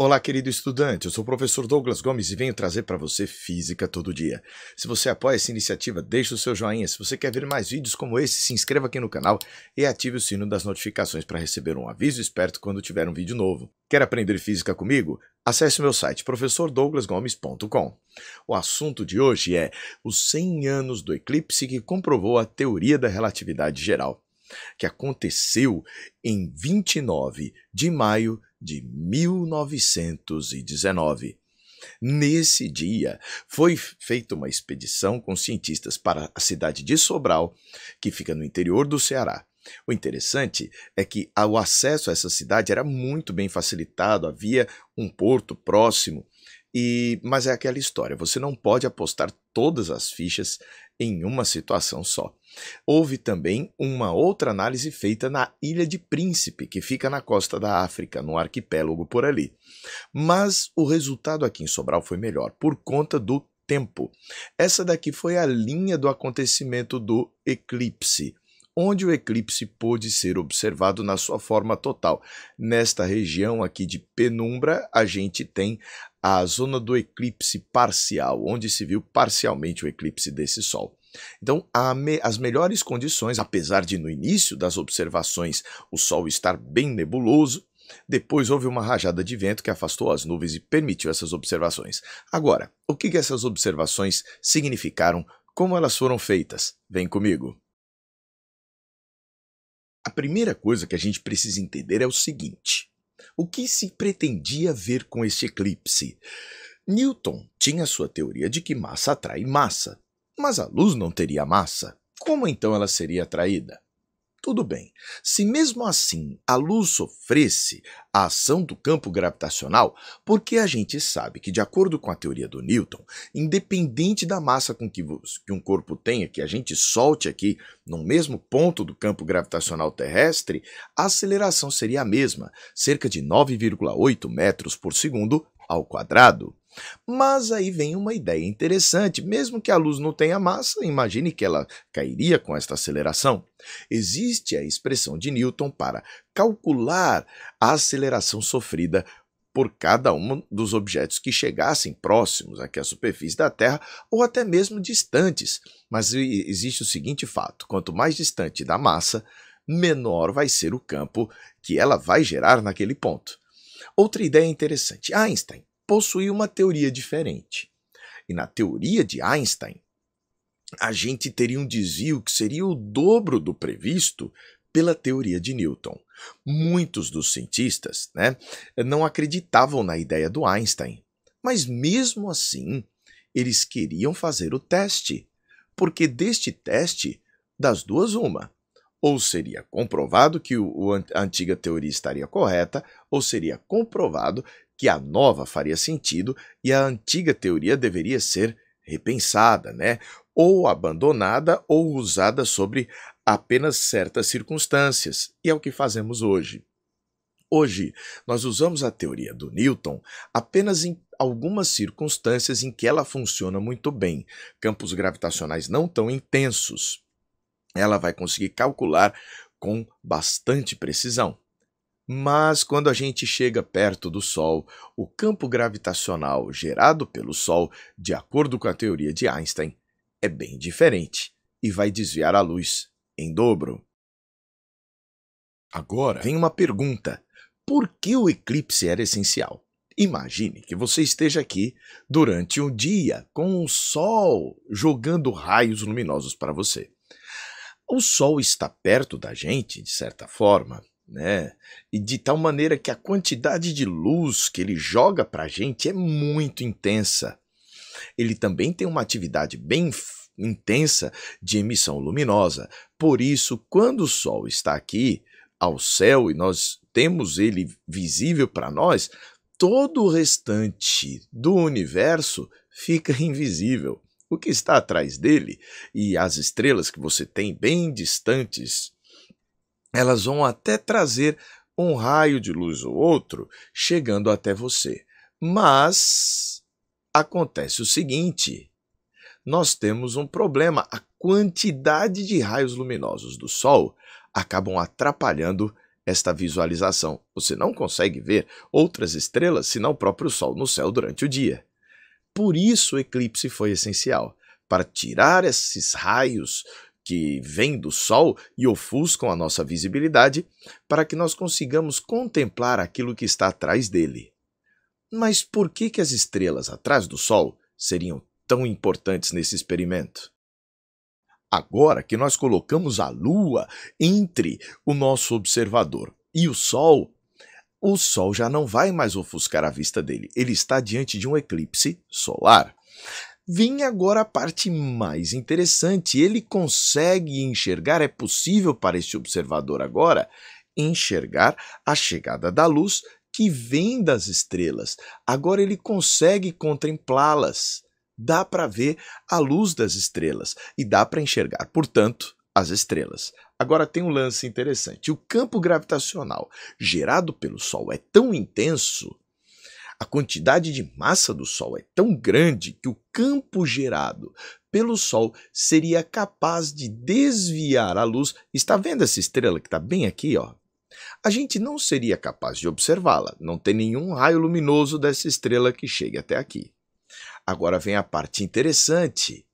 Olá, querido estudante. Eu sou o professor Douglas Gomes e venho trazer para você Física Todo Dia. Se você apoia essa iniciativa, deixe o seu joinha. Se você quer ver mais vídeos como esse, se inscreva aqui no canal e ative o sino das notificações para receber um aviso esperto quando tiver um vídeo novo. Quer aprender física comigo? Acesse o meu site professordouglasgomes.com. O assunto de hoje é os 100 anos do eclipse que comprovou a teoria da relatividade geral que aconteceu em 29 de maio de 1919. Nesse dia, foi feita uma expedição com cientistas para a cidade de Sobral, que fica no interior do Ceará. O interessante é que o acesso a essa cidade era muito bem facilitado, havia um porto próximo e, mas é aquela história, você não pode apostar todas as fichas em uma situação só. Houve também uma outra análise feita na Ilha de Príncipe, que fica na costa da África, no arquipélago por ali. Mas o resultado aqui em Sobral foi melhor, por conta do tempo. Essa daqui foi a linha do acontecimento do eclipse onde o eclipse pôde ser observado na sua forma total. Nesta região aqui de penumbra, a gente tem a zona do eclipse parcial, onde se viu parcialmente o eclipse desse Sol. Então, me as melhores condições, apesar de no início das observações o Sol estar bem nebuloso, depois houve uma rajada de vento que afastou as nuvens e permitiu essas observações. Agora, o que essas observações significaram? Como elas foram feitas? Vem comigo! primeira coisa que a gente precisa entender é o seguinte: o que se pretendia ver com este eclipse? Newton tinha sua teoria de que massa atrai massa, mas a luz não teria massa. Como então ela seria atraída? Tudo bem. Se mesmo assim a luz sofresse a ação do campo gravitacional, porque a gente sabe que, de acordo com a teoria do Newton, independente da massa com que, que um corpo tenha, que a gente solte aqui no mesmo ponto do campo gravitacional terrestre, a aceleração seria a mesma, cerca de 9,8 metros por segundo ao quadrado. Mas aí vem uma ideia interessante: mesmo que a luz não tenha massa, imagine que ela cairia com esta aceleração. Existe a expressão de Newton para calcular a aceleração sofrida por cada um dos objetos que chegassem próximos aqui à superfície da Terra ou até mesmo distantes. Mas existe o seguinte fato: quanto mais distante da massa, menor vai ser o campo que ela vai gerar naquele ponto. Outra ideia interessante: Einstein possuía uma teoria diferente. E na teoria de Einstein, a gente teria um desvio que seria o dobro do previsto pela teoria de Newton. Muitos dos cientistas né, não acreditavam na ideia do Einstein, mas mesmo assim eles queriam fazer o teste, porque deste teste, das duas, uma. Ou seria comprovado que o, a antiga teoria estaria correta, ou seria comprovado que a nova faria sentido e a antiga teoria deveria ser repensada, né? Ou abandonada ou usada sobre apenas certas circunstâncias, e é o que fazemos hoje. Hoje, nós usamos a teoria do Newton apenas em algumas circunstâncias em que ela funciona muito bem, campos gravitacionais não tão intensos. Ela vai conseguir calcular com bastante precisão. Mas quando a gente chega perto do Sol, o campo gravitacional gerado pelo Sol, de acordo com a teoria de Einstein, é bem diferente e vai desviar a luz em dobro. Agora vem uma pergunta: por que o eclipse era essencial? Imagine que você esteja aqui durante um dia com o Sol jogando raios luminosos para você. O Sol está perto da gente, de certa forma, né? E de tal maneira que a quantidade de luz que ele joga para a gente é muito intensa. Ele também tem uma atividade bem intensa de emissão luminosa. Por isso, quando o Sol está aqui ao céu e nós temos ele visível para nós, todo o restante do universo fica invisível. O que está atrás dele e as estrelas que você tem bem distantes elas vão até trazer um raio de luz ou outro chegando até você. Mas acontece o seguinte: nós temos um problema. A quantidade de raios luminosos do Sol acabam atrapalhando esta visualização. Você não consegue ver outras estrelas senão o próprio Sol no céu durante o dia. Por isso o eclipse foi essencial para tirar esses raios que vêm do Sol e ofuscam a nossa visibilidade, para que nós consigamos contemplar aquilo que está atrás dele. Mas por que, que as estrelas atrás do Sol seriam tão importantes nesse experimento? Agora que nós colocamos a Lua entre o nosso observador e o Sol, o Sol já não vai mais ofuscar a vista dele. Ele está diante de um eclipse solar. Vem agora a parte mais interessante. Ele consegue enxergar, é possível para este observador agora enxergar a chegada da luz que vem das estrelas. Agora ele consegue contemplá-las. Dá para ver a luz das estrelas e dá para enxergar, portanto, as estrelas. Agora tem um lance interessante. O campo gravitacional gerado pelo Sol é tão intenso a quantidade de massa do Sol é tão grande que o campo gerado pelo Sol seria capaz de desviar a luz. Está vendo essa estrela que está bem aqui, ó? A gente não seria capaz de observá-la, não tem nenhum raio luminoso dessa estrela que chegue até aqui. Agora vem a parte interessante.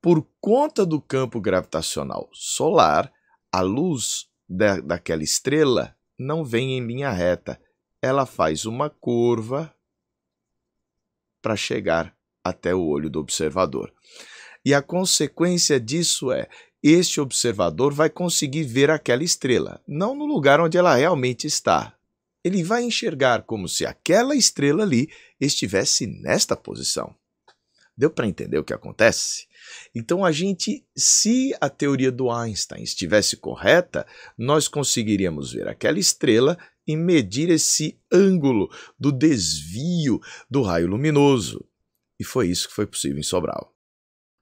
Por conta do campo gravitacional solar, a luz da, daquela estrela não vem em linha reta, ela faz uma curva para chegar até o olho do observador. E a consequência disso é este observador vai conseguir ver aquela estrela, não no lugar onde ela realmente está. Ele vai enxergar como se aquela estrela ali estivesse nesta posição. Deu para entender o que acontece? Então a gente, se a teoria do Einstein estivesse correta, nós conseguiríamos ver aquela estrela e medir esse ângulo do desvio do raio luminoso. E foi isso que foi possível em Sobral.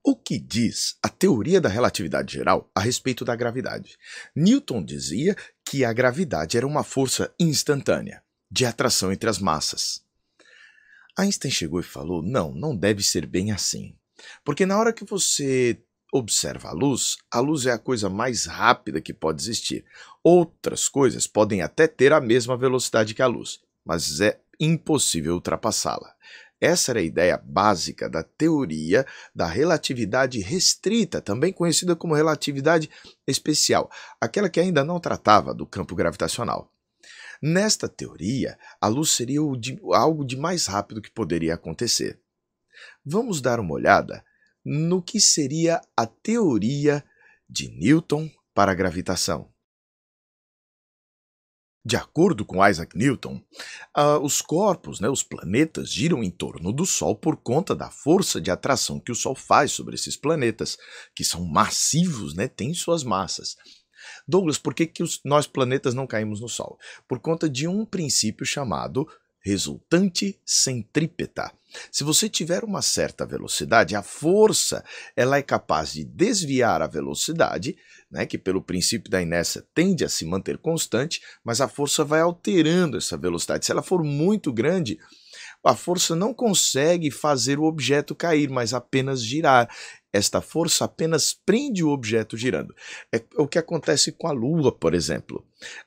O que diz a teoria da relatividade geral a respeito da gravidade? Newton dizia que a gravidade era uma força instantânea de atração entre as massas. Einstein chegou e falou: não, não deve ser bem assim. Porque na hora que você observa a luz, a luz é a coisa mais rápida que pode existir. Outras coisas podem até ter a mesma velocidade que a luz, mas é impossível ultrapassá-la. Essa era a ideia básica da teoria da relatividade restrita, também conhecida como relatividade especial, aquela que ainda não tratava do campo gravitacional. Nesta teoria, a luz seria de, algo de mais rápido que poderia acontecer. Vamos dar uma olhada no que seria a teoria de Newton para a gravitação. De acordo com Isaac Newton, uh, os corpos, né, os planetas, giram em torno do Sol por conta da força de atração que o Sol faz sobre esses planetas, que são massivos, né, têm suas massas. Douglas, por que, que os, nós planetas não caímos no Sol? Por conta de um princípio chamado resultante centrípeta. Se você tiver uma certa velocidade, a força ela é capaz de desviar a velocidade, né, que pelo princípio da inércia tende a se manter constante, mas a força vai alterando essa velocidade. Se ela for muito grande, a força não consegue fazer o objeto cair, mas apenas girar. Esta força apenas prende o objeto girando. É o que acontece com a Lua, por exemplo.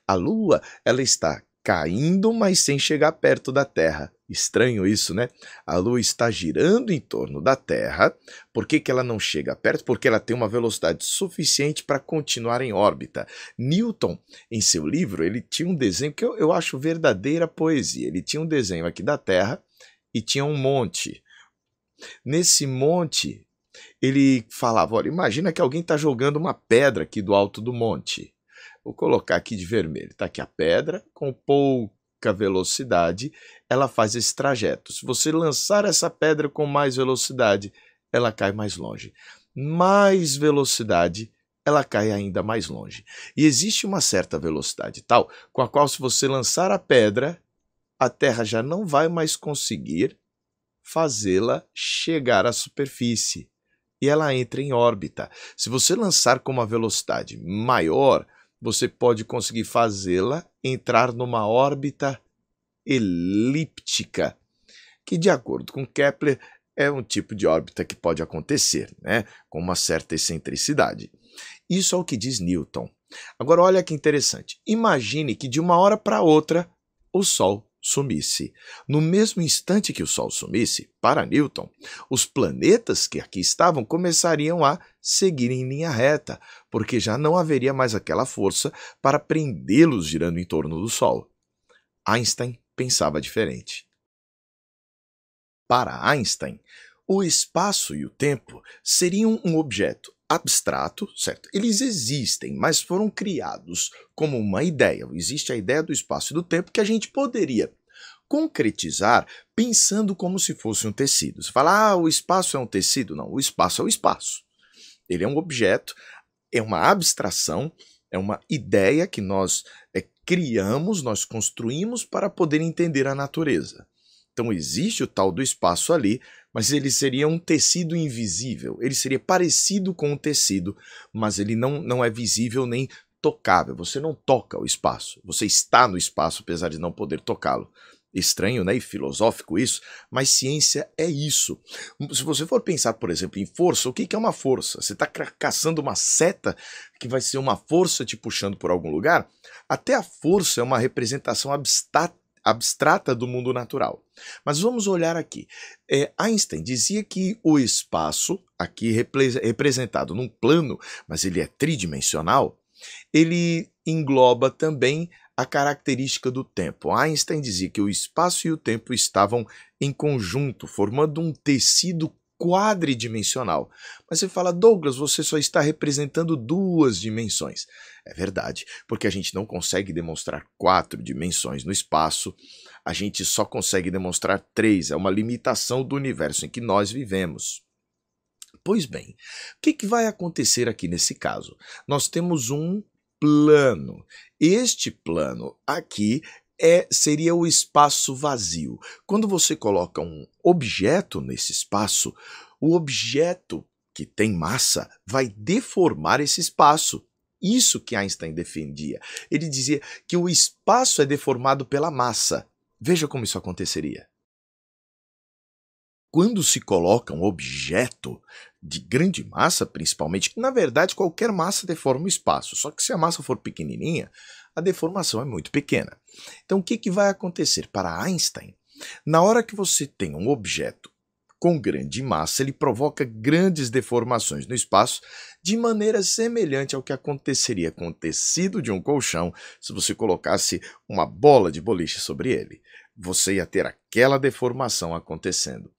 A Lua ela está caindo, mas sem chegar perto da Terra. Estranho isso, né? A Lua está girando em torno da Terra. Por que, que ela não chega perto? Porque ela tem uma velocidade suficiente para continuar em órbita. Newton, em seu livro, ele tinha um desenho que eu, eu acho verdadeira poesia. Ele tinha um desenho aqui da Terra e tinha um monte. Nesse monte, ele falava: olha, imagina que alguém está jogando uma pedra aqui do alto do monte. Vou colocar aqui de vermelho. Está aqui a pedra, com pouca velocidade, ela faz esse trajeto. Se você lançar essa pedra com mais velocidade, ela cai mais longe. Mais velocidade, ela cai ainda mais longe. E existe uma certa velocidade tal com a qual, se você lançar a pedra, a Terra já não vai mais conseguir fazê-la chegar à superfície e ela entra em órbita. Se você lançar com uma velocidade maior, você pode conseguir fazê-la entrar numa órbita elíptica, que, de acordo com Kepler, é um tipo de órbita que pode acontecer, né, com uma certa excentricidade. Isso é o que diz Newton. Agora, olha que interessante. Imagine que de uma hora para outra o Sol sumisse. No mesmo instante que o Sol sumisse, para Newton, os planetas que aqui estavam começariam a seguir em linha reta, porque já não haveria mais aquela força para prendê-los girando em torno do Sol. Einstein pensava diferente. Para Einstein, o espaço e o tempo seriam um objeto abstrato, certo? Eles existem, mas foram criados como uma ideia. Existe a ideia do espaço e do tempo que a gente poderia concretizar pensando como se fosse um tecido. Você fala, ah, o espaço é um tecido? Não, o espaço é o espaço. Ele é um objeto, é uma abstração, é uma ideia que nós é, criamos, nós construímos para poder entender a natureza. Então existe o tal do espaço ali, mas ele seria um tecido invisível. Ele seria parecido com um tecido, mas ele não, não é visível nem tocável. Você não toca o espaço. Você está no espaço, apesar de não poder tocá-lo. Estranho, né? E filosófico isso, mas ciência é isso. Se você for pensar, por exemplo, em força, o que é uma força? Você está caçando uma seta que vai ser uma força te puxando por algum lugar? Até a força é uma representação abstrata abstrata do mundo natural. Mas vamos olhar aqui. É, Einstein dizia que o espaço, aqui representado num plano, mas ele é tridimensional, ele engloba também a característica do tempo. Einstein dizia que o espaço e o tempo estavam em conjunto, formando um tecido quadridimensional. Mas você fala, Douglas, você só está representando duas dimensões. É verdade, porque a gente não consegue demonstrar quatro dimensões no espaço, a gente só consegue demonstrar três. É uma limitação do universo em que nós vivemos. Pois bem, o que, que vai acontecer aqui nesse caso? Nós temos um plano. Este plano aqui é seria o espaço vazio. Quando você coloca um objeto nesse espaço, o objeto que tem massa vai deformar esse espaço. Isso que Einstein defendia. Ele dizia que o espaço é deformado pela massa. Veja como isso aconteceria. Quando se coloca um objeto de grande massa, principalmente, na verdade qualquer massa deforma o espaço, só que se a massa for pequenininha, a deformação é muito pequena. Então, o que, que vai acontecer para Einstein? Na hora que você tem um objeto com grande massa, ele provoca grandes deformações no espaço, de maneira semelhante ao que aconteceria com o tecido de um colchão se você colocasse uma bola de boliche sobre ele. Você ia ter aquela deformação acontecendo.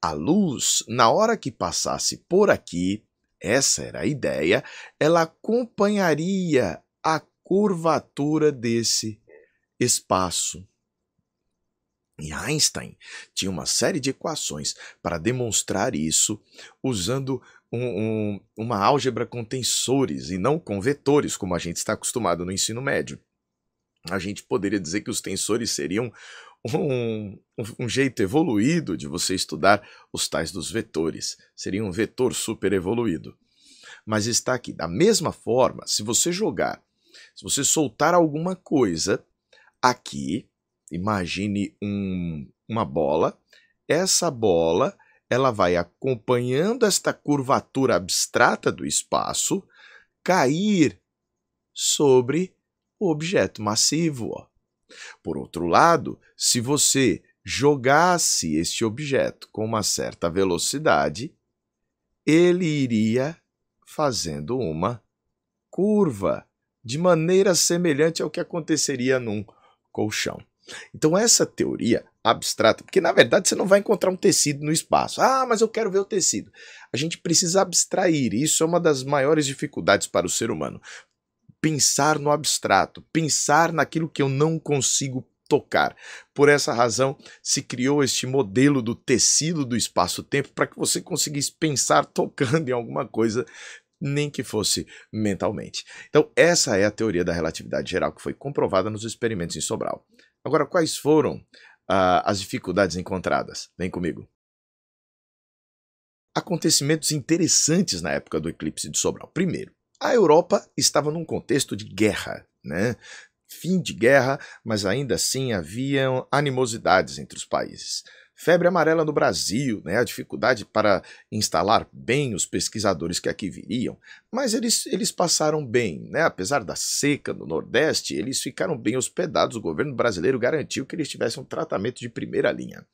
A luz, na hora que passasse por aqui, essa era a ideia, ela acompanharia a curvatura desse espaço. E Einstein tinha uma série de equações para demonstrar isso usando um, um, uma álgebra com tensores e não com vetores, como a gente está acostumado no ensino médio. A gente poderia dizer que os tensores seriam um, um, jeito evoluído de você estudar os tais dos vetores. Seria um vetor super evoluído. Mas está aqui. Da mesma forma, se você jogar se você soltar alguma coisa aqui, imagine um, uma bola, essa bola ela vai acompanhando esta curvatura abstrata do espaço cair sobre o objeto massivo. Por outro lado, se você jogasse este objeto com uma certa velocidade, ele iria fazendo uma curva de maneira semelhante ao que aconteceria num colchão. Então, essa teoria abstrata, porque na verdade você não vai encontrar um tecido no espaço. Ah, mas eu quero ver o tecido. A gente precisa abstrair, isso é uma das maiores dificuldades para o ser humano. Pensar no abstrato, pensar naquilo que eu não consigo tocar. Por essa razão, se criou este modelo do tecido do espaço-tempo para que você conseguisse pensar tocando em alguma coisa nem que fosse mentalmente. Então, essa é a teoria da relatividade geral que foi comprovada nos experimentos em Sobral. Agora, quais foram uh, as dificuldades encontradas? Vem comigo. Acontecimentos interessantes na época do eclipse de Sobral. Primeiro, a Europa estava num contexto de guerra, né? Fim de guerra, mas ainda assim haviam animosidades entre os países febre amarela no Brasil, né, a dificuldade para instalar bem os pesquisadores que aqui viriam, mas eles, eles passaram bem, né, apesar da seca no Nordeste, eles ficaram bem hospedados, o governo brasileiro garantiu que eles tivessem um tratamento de primeira linha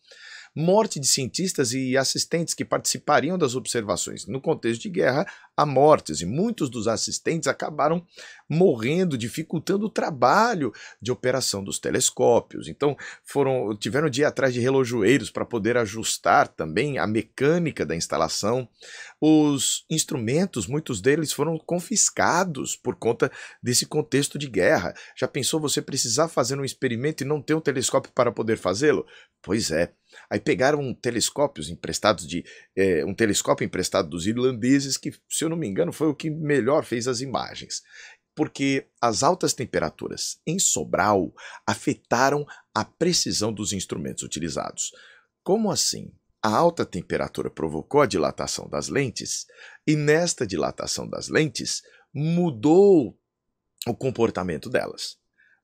morte de cientistas e assistentes que participariam das observações. No contexto de guerra, a mortes, e muitos dos assistentes acabaram morrendo, dificultando o trabalho de operação dos telescópios. Então, foram tiveram de ir atrás de relojoeiros para poder ajustar também a mecânica da instalação. Os instrumentos, muitos deles foram confiscados por conta desse contexto de guerra. Já pensou você precisar fazer um experimento e não ter um telescópio para poder fazê-lo? Pois é. Aí pegaram telescópios emprestados de eh, um telescópio emprestado dos irlandeses que seu eu não me engano, foi o que melhor fez as imagens, porque as altas temperaturas em Sobral afetaram a precisão dos instrumentos utilizados. Como assim? A alta temperatura provocou a dilatação das lentes, e nesta dilatação das lentes mudou o comportamento delas.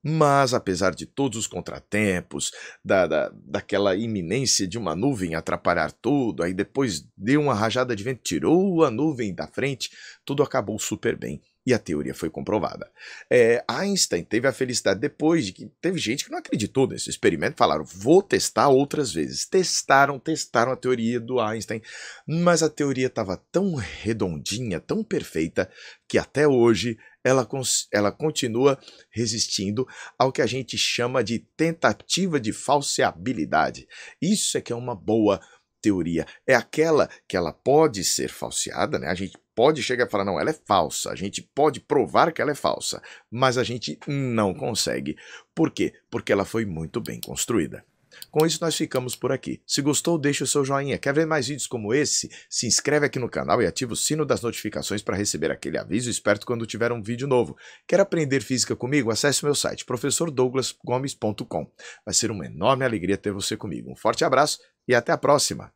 Mas, apesar de todos os contratempos, da, da, daquela iminência de uma nuvem atrapalhar tudo, aí depois deu uma rajada de vento, tirou a nuvem da frente, tudo acabou super bem. E a teoria foi comprovada. É, Einstein teve a felicidade depois de que teve gente que não acreditou nesse experimento, falaram: vou testar outras vezes. Testaram, testaram a teoria do Einstein, mas a teoria estava tão redondinha, tão perfeita, que até hoje ela, ela continua resistindo ao que a gente chama de tentativa de falseabilidade. Isso é que é uma boa teoria. É aquela que ela pode ser falseada, né? A gente pode chegar e falar, não, ela é falsa. A gente pode provar que ela é falsa, mas a gente não consegue. Por quê? Porque ela foi muito bem construída. Com isso, nós ficamos por aqui. Se gostou, deixe o seu joinha. Quer ver mais vídeos como esse? Se inscreve aqui no canal e ativa o sino das notificações para receber aquele aviso esperto quando tiver um vídeo novo. Quer aprender física comigo? Acesse o meu site, professordouglasgomes.com. Vai ser uma enorme alegria ter você comigo. Um forte abraço e até a próxima!